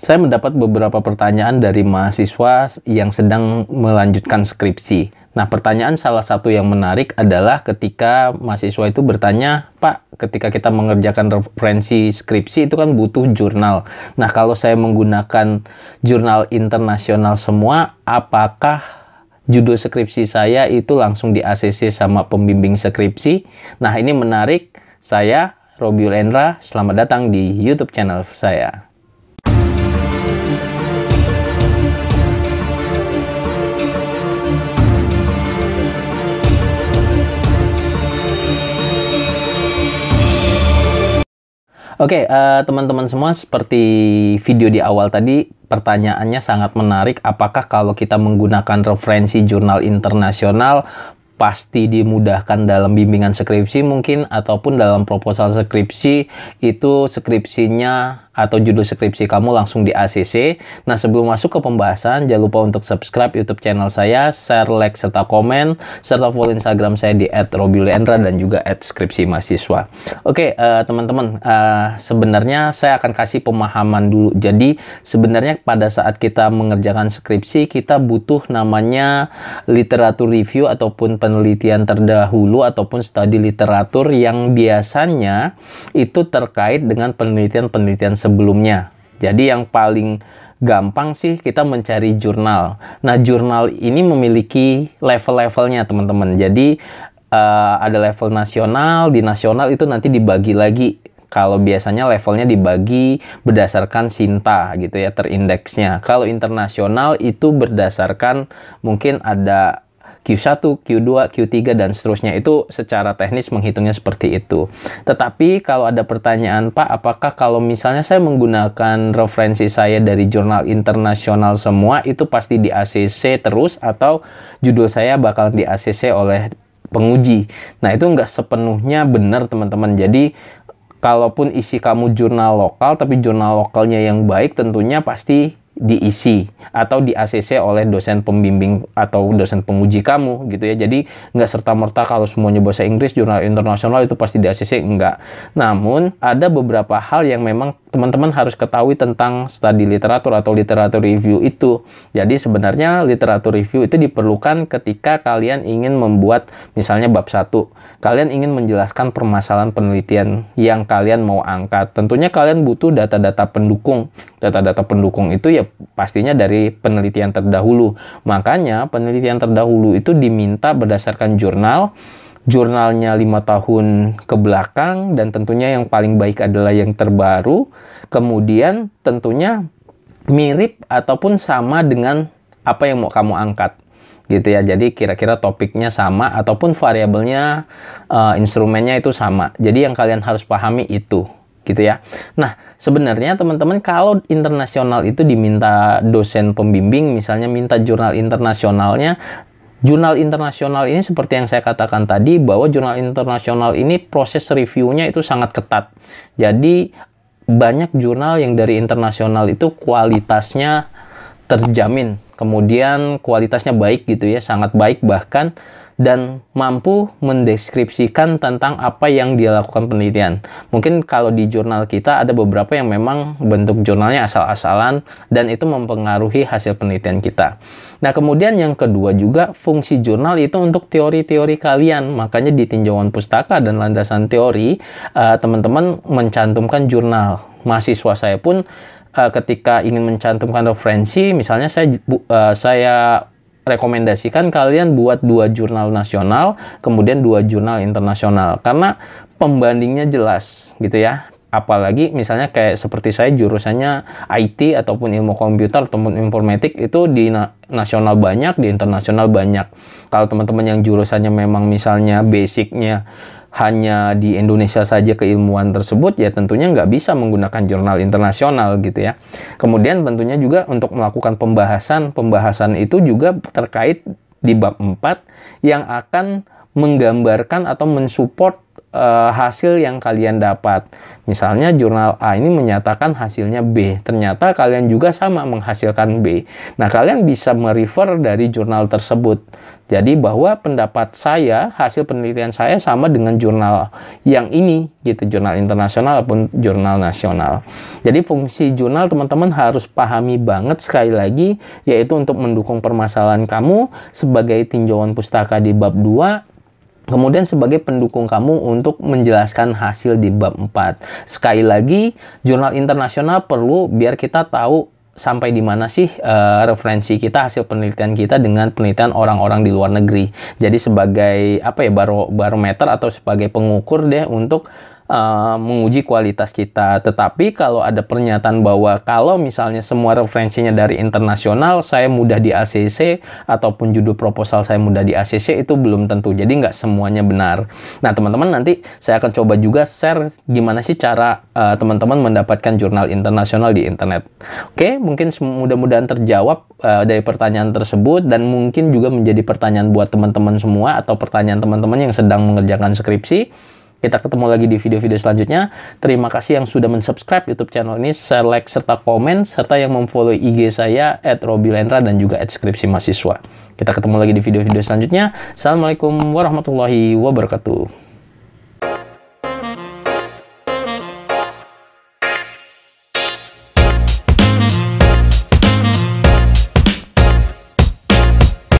Saya mendapat beberapa pertanyaan dari mahasiswa yang sedang melanjutkan skripsi. Nah, pertanyaan salah satu yang menarik adalah ketika mahasiswa itu bertanya, Pak, ketika kita mengerjakan referensi skripsi itu kan butuh jurnal. Nah, kalau saya menggunakan jurnal internasional semua, apakah judul skripsi saya itu langsung di ACC sama pembimbing skripsi? Nah, ini menarik. Saya, Robiul Endra, selamat datang di YouTube channel saya. Oke, okay, uh, eh, teman-teman semua, seperti video di awal tadi, pertanyaannya sangat menarik. Apakah kalau kita menggunakan referensi jurnal internasional, pasti dimudahkan dalam bimbingan skripsi mungkin ataupun dalam proposal skripsi itu skripsinya atau judul skripsi kamu langsung di ACC. Nah sebelum masuk ke pembahasan jangan lupa untuk subscribe YouTube channel saya, share, like, serta komen, serta follow Instagram saya di @robiuliandra dan juga @skripsi_mahasiswa. Oke Oke uh, teman-teman uh, sebenarnya saya akan kasih pemahaman dulu. Jadi sebenarnya pada saat kita mengerjakan skripsi kita butuh namanya literatur review ataupun penelitian terdahulu ataupun studi literatur yang biasanya itu terkait dengan penelitian-penelitian sebelumnya. Jadi yang paling gampang sih kita mencari jurnal. Nah, jurnal ini memiliki level-levelnya, teman-teman. Jadi uh, ada level nasional, di nasional itu nanti dibagi lagi kalau biasanya levelnya dibagi berdasarkan Sinta gitu ya terindeksnya. Kalau internasional itu berdasarkan mungkin ada Q1, Q2, Q3 dan seterusnya. Itu secara teknis menghitungnya seperti itu. Tetapi kalau ada pertanyaan, Pak, apakah kalau misalnya saya menggunakan referensi saya dari jurnal internasional semua itu pasti di ACC terus atau judul saya bakal di ACC oleh penguji. Nah, itu nggak sepenuhnya benar, teman-teman. Jadi, kalaupun isi kamu jurnal lokal, tapi jurnal lokalnya yang baik, tentunya pasti diisi atau di ACC oleh dosen pembimbing atau dosen penguji kamu gitu ya. Jadi nggak serta-merta kalau semuanya bahasa Inggris jurnal internasional itu pasti di ACC enggak. Namun ada beberapa hal yang memang teman-teman harus ketahui tentang studi literatur atau literatur review itu. Jadi sebenarnya literatur review itu diperlukan ketika kalian ingin membuat misalnya bab satu Kalian ingin menjelaskan permasalahan penelitian yang kalian mau angkat. Tentunya kalian butuh data-data pendukung data-data pendukung itu ya pastinya dari penelitian terdahulu. Makanya penelitian terdahulu itu diminta berdasarkan jurnal, jurnalnya lima tahun ke belakang dan tentunya yang paling baik adalah yang terbaru. Kemudian tentunya mirip ataupun sama dengan apa yang mau kamu angkat gitu ya. Jadi kira-kira topiknya sama ataupun variabelnya uh, instrumennya itu sama. Jadi yang kalian harus pahami itu gitu ya. Nah, sebenarnya teman-teman kalau internasional itu diminta dosen pembimbing misalnya minta jurnal internasionalnya Jurnal internasional ini seperti yang saya katakan tadi bahwa jurnal internasional ini proses reviewnya itu sangat ketat. Jadi banyak jurnal yang dari internasional itu kualitasnya terjamin kemudian kualitasnya baik gitu ya, sangat baik bahkan dan mampu mendeskripsikan tentang apa yang dia lakukan penelitian. Mungkin kalau di jurnal kita ada beberapa yang memang bentuk jurnalnya asal-asalan dan itu mempengaruhi hasil penelitian kita. Nah, kemudian yang kedua juga fungsi jurnal itu untuk teori-teori kalian. Makanya di tinjauan pustaka dan landasan teori, eh, teman-teman uh, mencantumkan jurnal. Mahasiswa saya pun uh, ketika ingin mencantumkan referensi, misalnya saya uh, saya rekomendasikan kalian buat dua jurnal nasional, kemudian dua jurnal internasional karena pembandingnya jelas gitu ya apalagi misalnya kayak seperti saya jurusannya IT ataupun ilmu komputer ataupun informatik itu di na nasional banyak di internasional banyak kalau teman-teman yang jurusannya memang misalnya basicnya hanya di Indonesia saja keilmuan tersebut ya tentunya nggak bisa menggunakan jurnal internasional gitu ya kemudian tentunya juga untuk melakukan pembahasan pembahasan itu juga terkait di bab 4 yang akan menggambarkan atau mensupport uh, hasil yang kalian dapat. Misalnya jurnal A ini menyatakan hasilnya B, ternyata kalian juga sama menghasilkan B. Nah, kalian bisa merefer dari jurnal tersebut. Jadi bahwa pendapat saya, hasil penelitian saya sama dengan jurnal yang ini, gitu, jurnal internasional ataupun jurnal nasional. Jadi fungsi jurnal teman-teman harus pahami banget sekali lagi, yaitu untuk mendukung permasalahan kamu sebagai tinjauan pustaka di bab 2 Kemudian sebagai pendukung kamu untuk menjelaskan hasil di bab 4. Sekali lagi, jurnal internasional perlu biar kita tahu sampai di mana sih uh, referensi kita hasil penelitian kita dengan penelitian orang-orang di luar negeri. Jadi sebagai apa ya baro barometer atau sebagai pengukur deh untuk uh, menguji kualitas kita. Tetapi kalau ada pernyataan bahwa kalau misalnya semua referensinya dari internasional, saya mudah di ACC ataupun judul proposal saya mudah di ACC itu belum tentu. Jadi nggak semuanya benar. Nah teman-teman nanti saya akan coba juga share gimana sih cara eh, teman-teman uh, mendapatkan jurnal internasional di internet. Oke, mungkin mudah-mudahan terjawab uh, dari pertanyaan tersebut dan mungkin juga menjadi pertanyaan buat teman-teman semua atau pertanyaan teman-teman yang sedang mengerjakan skripsi. Kita ketemu lagi di video-video selanjutnya. Terima kasih yang sudah mensubscribe YouTube channel ini, share, like, serta komen, serta yang memfollow IG saya, at Robilendra dan juga at Skripsi Mahasiswa. Kita ketemu lagi di video-video selanjutnya. Assalamualaikum warahmatullahi wabarakatuh.